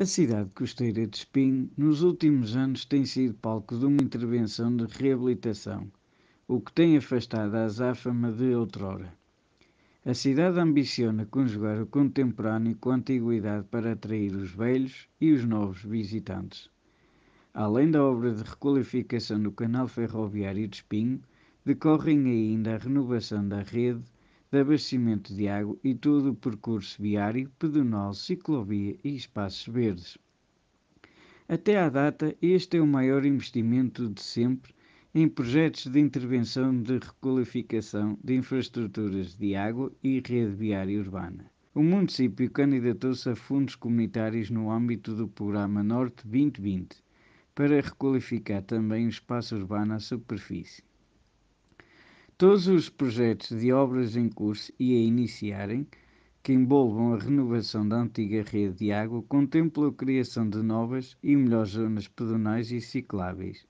A cidade costeira de Espinho, nos últimos anos, tem sido palco de uma intervenção de reabilitação, o que tem afastado a azáfama de outrora. A cidade ambiciona conjugar o contemporâneo com a antiguidade para atrair os velhos e os novos visitantes. Além da obra de requalificação do canal ferroviário de Espinho, decorrem ainda a renovação da rede de abastecimento de água e todo o percurso viário, pedonal, ciclovia e espaços verdes. Até à data, este é o maior investimento de sempre em projetos de intervenção de requalificação de infraestruturas de água e rede viária urbana. O município candidatou-se a fundos comunitários no âmbito do Programa Norte 2020 para requalificar também o espaço urbano à superfície. Todos os projetos de obras em curso e a iniciarem, que envolvam a renovação da antiga rede de água, contemplam a criação de novas e melhores zonas pedonais e cicláveis,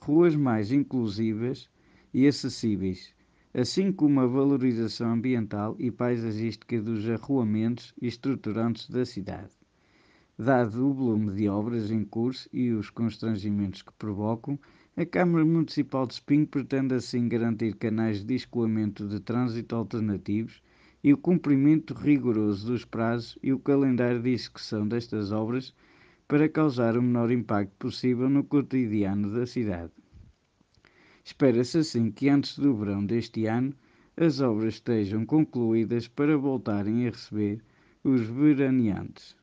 ruas mais inclusivas e acessíveis, assim como a valorização ambiental e paisagística dos arruamentos estruturantes da cidade. Dado o volume de obras em curso e os constrangimentos que provocam, a Câmara Municipal de Espinho pretende assim garantir canais de escoamento de trânsito alternativos e o cumprimento rigoroso dos prazos e o calendário de execução destas obras para causar o menor impacto possível no cotidiano da cidade. Espera-se assim que antes do verão deste ano as obras estejam concluídas para voltarem a receber os veraneantes.